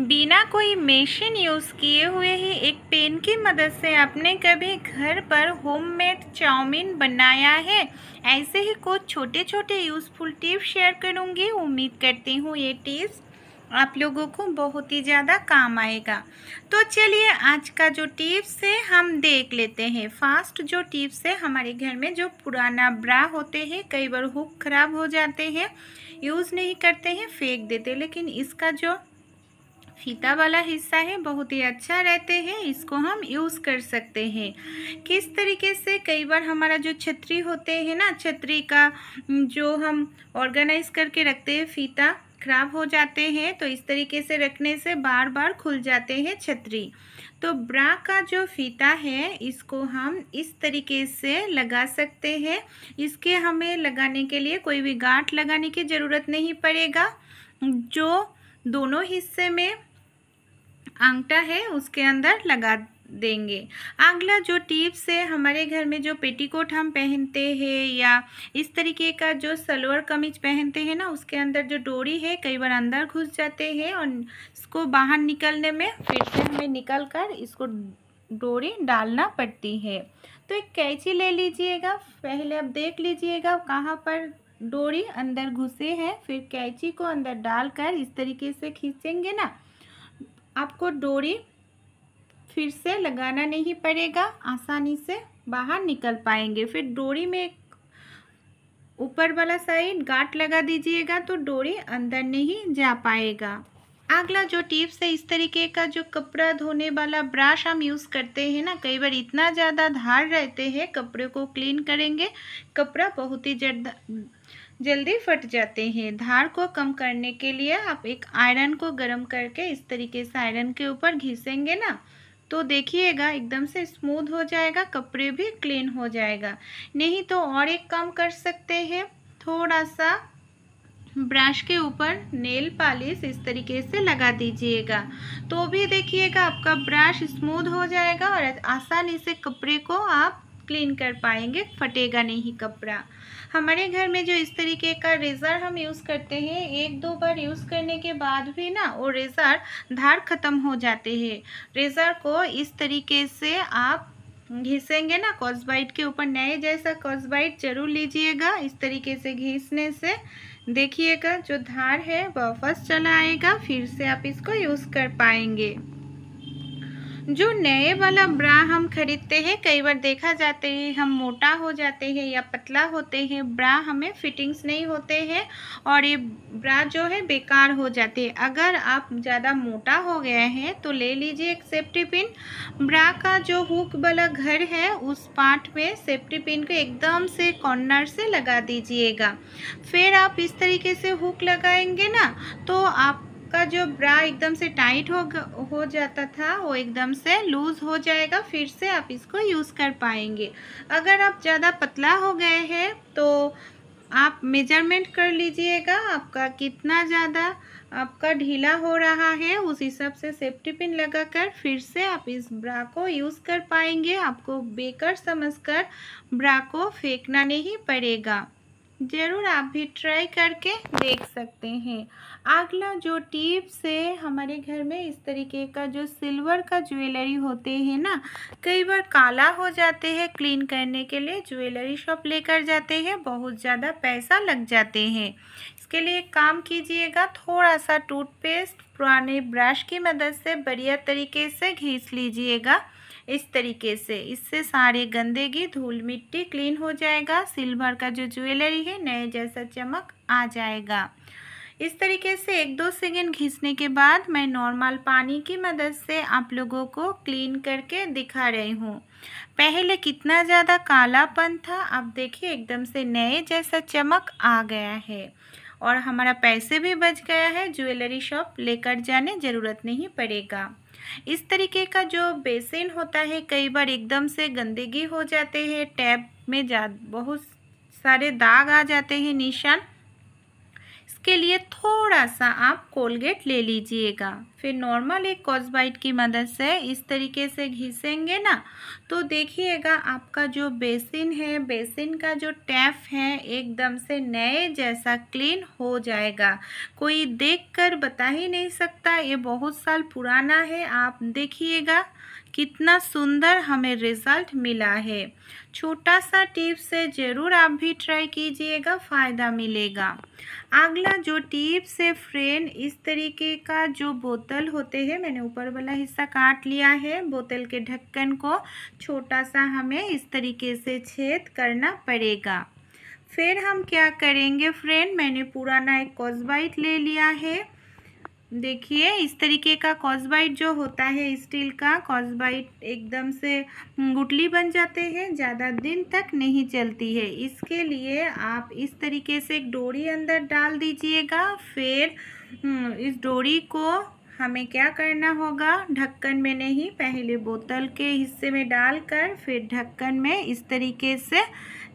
बिना कोई machine use किए हुए ही एक पेन की मदद से आपने कभी घर पर होममेड चाउमीन बनाया है ऐसे ही कुछ छोटे छोटे यूज़फुल टिप्स शेयर करूँगी उम्मीद करती हूँ ये टिप्स आप लोगों को बहुत ही ज़्यादा काम आएगा तो चलिए आज का जो टिप्स है हम देख लेते हैं फास्ट जो टिप्स है हमारे घर में जो पुराना ब्रा होते हैं कई बार हुक खराब हो जाते हैं यूज़ नहीं करते हैं फेंक देते लेकिन इसका जो फीता वाला हिस्सा है बहुत ही अच्छा रहते हैं इसको हम यूज़ कर सकते हैं किस तरीके से कई बार हमारा जो छतरी होते हैं ना छतरी का जो हम ऑर्गेनाइज करके रखते हैं फीता खराब हो जाते हैं तो इस तरीके से रखने से बार बार खुल जाते हैं छतरी तो ब्रा का जो फीता है इसको हम इस तरीके से लगा सकते हैं इसके हमें लगाने के लिए कोई भी गांठ लगाने की ज़रूरत नहीं पड़ेगा जो दोनों हिस्से में आंगटा है उसके अंदर लगा देंगे अगला जो टिप्स है हमारे घर में जो पेटीकोट हम पहनते हैं या इस तरीके का जो सलवार कमीज पहनते हैं ना उसके अंदर जो डोरी है कई बार अंदर घुस जाते हैं और इसको बाहर निकलने में फिर से हमें निकल कर इसको डोरी डालना पड़ती है तो एक कैची ले लीजिएगा पहले आप देख लीजिएगा कहाँ पर डोरी अंदर घुसे हैं फिर कैची को अंदर डालकर इस तरीके से खींचेंगे ना आपको डोरी फिर से लगाना नहीं पड़ेगा आसानी से बाहर निकल पाएंगे फिर डोरी में ऊपर वाला साइड गाट लगा दीजिएगा तो डोरी अंदर नहीं जा पाएगा अगला जो टिप्स है इस तरीके का जो कपड़ा धोने वाला ब्रश हम यूज़ करते हैं ना कई बार इतना ज़्यादा धार रहते हैं कपड़े को क्लीन करेंगे कपड़ा बहुत ही ज़्यादा जल्दी फट जाते हैं धार को कम करने के लिए आप एक आयरन को गर्म करके इस तरीके से आयरन के ऊपर घिसेंगे ना तो देखिएगा एकदम से स्मूथ हो जाएगा कपड़े भी क्लीन हो जाएगा नहीं तो और एक काम कर सकते हैं थोड़ा सा ब्रश के ऊपर नेल पॉलिश इस तरीके से लगा दीजिएगा तो भी देखिएगा आपका ब्रश स्मूथ हो जाएगा और आसानी से कपड़े को आप क्लीन कर पाएंगे फटेगा नहीं कपड़ा हमारे घर में जो इस तरीके का रेज़र हम यूज़ करते हैं एक दो बार यूज़ करने के बाद भी ना वो रेज़र धार ख़त्म हो जाते हैं रेज़र को इस तरीके से आप घिसेंगे ना कॉस्बाइट के ऊपर नए जैसा कॉस्बाइट जरूर लीजिएगा इस तरीके से घिसने से देखिएगा जो धार है वापस चला आएगा फिर से आप इसको यूज़ कर पाएंगे जो नए वाला ब्रा हम खरीदते हैं कई बार देखा जाते हैं हम मोटा हो जाते हैं या पतला होते हैं ब्रा हमें फिटिंग्स नहीं होते हैं और ये ब्रा जो है बेकार हो जाते हैं अगर आप ज़्यादा मोटा हो गए हैं तो ले लीजिए एक सेफ्टी पिन ब्रा का जो हुक वाला घर है उस पार्ट में सेफ्टी पिन को एकदम से कॉर्नर से लगा दीजिएगा फिर आप इस तरीके से हुक लगाएंगे ना तो आप आपका जो ब्रा एकदम से टाइट हो हो जाता था वो एकदम से लूज़ हो जाएगा फिर से आप इसको यूज़ कर पाएंगे अगर आप ज़्यादा पतला हो गए हैं तो आप मेजरमेंट कर लीजिएगा आपका कितना ज़्यादा आपका ढीला हो रहा है उस हिसाब से सेफ्टी पिन लगाकर फिर से आप इस ब्रा को यूज़ कर पाएंगे आपको बेकर समझकर ब्रा को फेंकना नहीं पड़ेगा ज़रूर आप भी ट्राई करके देख सकते हैं अगला जो टिप्स है हमारे घर में इस तरीके का जो सिल्वर का ज्वेलरी होते हैं ना कई बार काला हो जाते हैं क्लीन करने के लिए ज्वेलरी शॉप लेकर जाते हैं बहुत ज़्यादा पैसा लग जाते हैं इसके लिए काम कीजिएगा थोड़ा सा टूथपेस्ट पुराने ब्रश की मदद से बढ़िया तरीके से घीस लीजिएगा इस तरीके से इससे सारे गंदगी धूल मिट्टी क्लीन हो जाएगा सिल्वर का जो ज्वेलरी है नए जैसा चमक आ जाएगा इस तरीके से एक दो सेकेंड घिसने के बाद मैं नॉर्मल पानी की मदद से आप लोगों को क्लीन करके दिखा रही हूँ पहले कितना ज़्यादा कालापन था अब देखिए एकदम से नए जैसा चमक आ गया है और हमारा पैसे भी बच गया है ज्वेलरी शॉप लेकर जाने ज़रूरत नहीं पड़ेगा इस तरीके का जो बेसिन होता है कई बार एकदम से गंदगी हो जाते हैं टैब में जा बहुत सारे दाग आ जाते हैं निशान इसके लिए थोड़ा सा आप कोलगेट ले लीजिएगा फिर नॉर्मल एक कॉस्बाइट की मदद से इस तरीके से घिसेंगे ना तो देखिएगा आपका जो बेसिन है बेसिन का जो टैप है एकदम से नए जैसा क्लीन हो जाएगा कोई देखकर बता ही नहीं सकता ये बहुत साल पुराना है आप देखिएगा कितना सुंदर हमें रिज़ल्ट मिला है छोटा सा टिप्स है ज़रूर आप भी ट्राई कीजिएगा फ़ायदा मिलेगा अगला जो टिप्स है फ्रेंड इस तरीके का जो बोतल होते हैं मैंने ऊपर वाला हिस्सा काट लिया है बोतल के ढक्कन को छोटा सा हमें इस तरीके से छेद करना पड़ेगा फिर हम क्या करेंगे फ्रेंड मैंने पुराना एक कॉस्बाइट ले लिया है देखिए इस तरीके का कॉसबाइट जो होता है स्टील का कॉजबाइट एकदम से गुटली बन जाते हैं ज़्यादा दिन तक नहीं चलती है इसके लिए आप इस तरीके से एक डोरी अंदर डाल दीजिएगा फिर हम्म, इस डोरी को हमें क्या करना होगा ढक्कन में नहीं पहले बोतल के हिस्से में डालकर फिर ढक्कन में इस तरीके से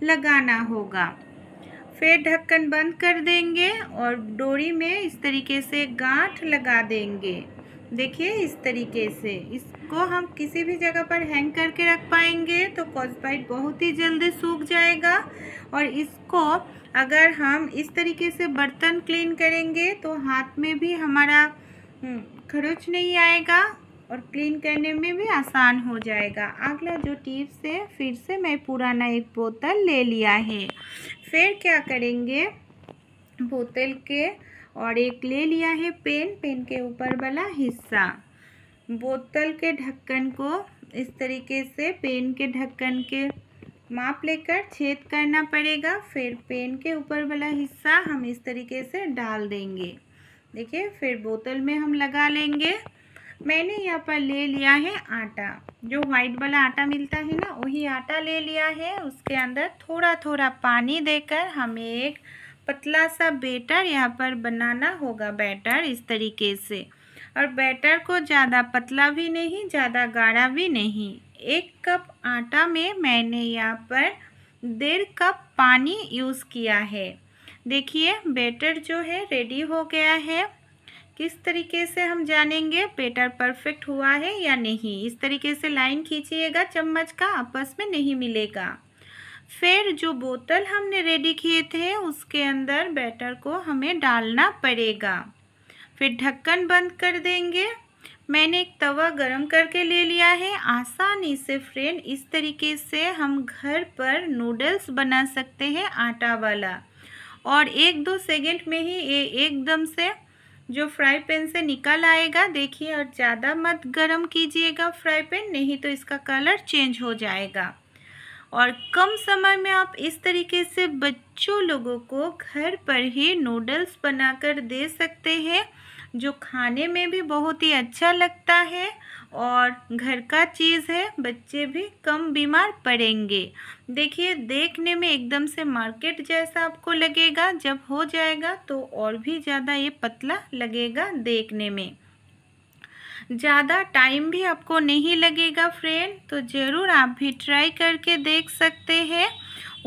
लगाना होगा फिर ढक्कन बंद कर देंगे और डोरी में इस तरीके से गांठ लगा देंगे देखिए इस तरीके से इसको हम किसी भी जगह पर हैंग करके रख पाएंगे तो कॉस्पाइट बहुत ही जल्दी सूख जाएगा और इसको अगर हम इस तरीके से बर्तन क्लीन करेंगे तो हाथ में भी हमारा हम्म, खरोच नहीं आएगा और क्लीन करने में भी आसान हो जाएगा अगला जो टिप्स है फिर से मैं पुराना एक बोतल ले लिया है फिर क्या करेंगे बोतल के और एक ले लिया है पेन पेन के ऊपर वाला हिस्सा बोतल के ढक्कन को इस तरीके से पेन के ढक्कन के माप लेकर छेद करना पड़ेगा फिर पेन के ऊपर वाला हिस्सा हम इस तरीके से डाल देंगे देखिए फिर बोतल में हम लगा लेंगे मैंने यहाँ पर ले लिया है आटा जो वाइट वाला आटा मिलता है ना वही आटा ले लिया है उसके अंदर थोड़ा थोड़ा पानी देकर हमें एक पतला सा बेटर यहाँ पर बनाना होगा बैटर इस तरीके से और बैटर को ज़्यादा पतला भी नहीं ज़्यादा गाढ़ा भी नहीं एक कप आटा में मैंने यहाँ पर डेढ़ कप पानी यूज़ किया है देखिए बैटर जो है रेडी हो गया है किस तरीके से हम जानेंगे पेटर परफेक्ट हुआ है या नहीं इस तरीके से लाइन खींचिएगा चम्मच का आपस में नहीं मिलेगा फिर जो बोतल हमने रेडी किए थे उसके अंदर बैटर को हमें डालना पड़ेगा फिर ढक्कन बंद कर देंगे मैंने एक तवा गरम करके ले लिया है आसानी से फ्रेंड इस तरीके से हम घर पर नूडल्स बना सकते हैं आटा वाला और एक दो सेकंड में ही ये एकदम से जो फ्राई पैन से निकल आएगा देखिए और ज़्यादा मत गरम कीजिएगा फ्राई पैन नहीं तो इसका कलर चेंज हो जाएगा और कम समय में आप इस तरीके से बच्चों लोगों को घर पर ही नूडल्स बनाकर दे सकते हैं जो खाने में भी बहुत ही अच्छा लगता है और घर का चीज़ है बच्चे भी कम बीमार पड़ेंगे देखिए देखने में एकदम से मार्केट जैसा आपको लगेगा जब हो जाएगा तो और भी ज़्यादा ये पतला लगेगा देखने में ज़्यादा टाइम भी आपको नहीं लगेगा फ्रेंड तो ज़रूर आप भी ट्राई करके देख सकते हैं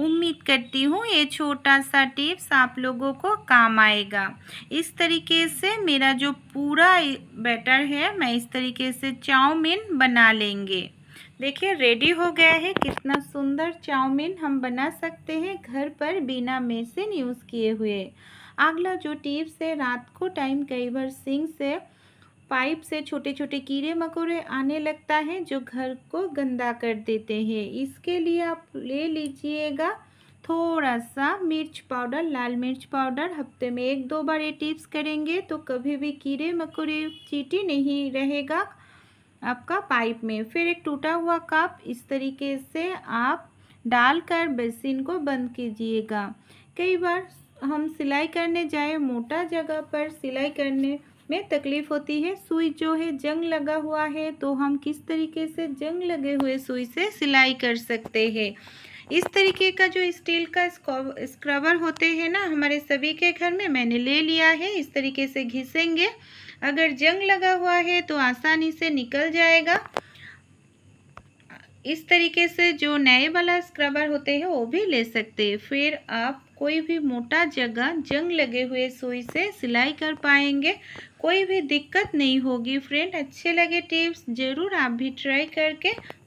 उम्मीद करती हूँ ये छोटा सा टिप्स आप लोगों को काम आएगा इस तरीके से मेरा जो पूरा बैटर है मैं इस तरीके से चाउमीन बना लेंगे देखिए रेडी हो गया है कितना सुंदर चाउमीन हम बना सकते हैं घर पर बिना मेसिन यूज़ किए हुए अगला जो टिप्स है रात को टाइम कई बार सिंह से पाइप से छोटे छोटे कीड़े मकोड़े आने लगता है जो घर को गंदा कर देते हैं इसके लिए आप ले लीजिएगा थोड़ा सा मिर्च पाउडर लाल मिर्च पाउडर हफ्ते में एक दो बार ये टिप्स करेंगे तो कभी भी कीड़े मकोड़े चीटी नहीं रहेगा आपका पाइप में फिर एक टूटा हुआ कप इस तरीके से आप डालकर बेसिन को बंद कीजिएगा कई बार हम सिलाई करने जाए मोटा जगह पर सिलाई करने में तकलीफ़ होती है सुई जो है जंग लगा हुआ है तो हम किस तरीके से जंग लगे हुए सुई से सिलाई कर सकते हैं इस तरीके का जो स्टील का स्क्रबर होते हैं ना हमारे सभी के घर में मैंने ले लिया है इस तरीके से घिसेंगे अगर जंग लगा हुआ है तो आसानी से निकल जाएगा इस तरीके से जो नए वाला स्क्रबर होते हैं वो भी ले सकते हैं फिर आप कोई भी मोटा जगह जंग लगे हुए सुई से सिलाई कर पाएंगे कोई भी दिक्कत नहीं होगी फ्रेंड अच्छे लगे टिप्स ज़रूर आप भी ट्राई करके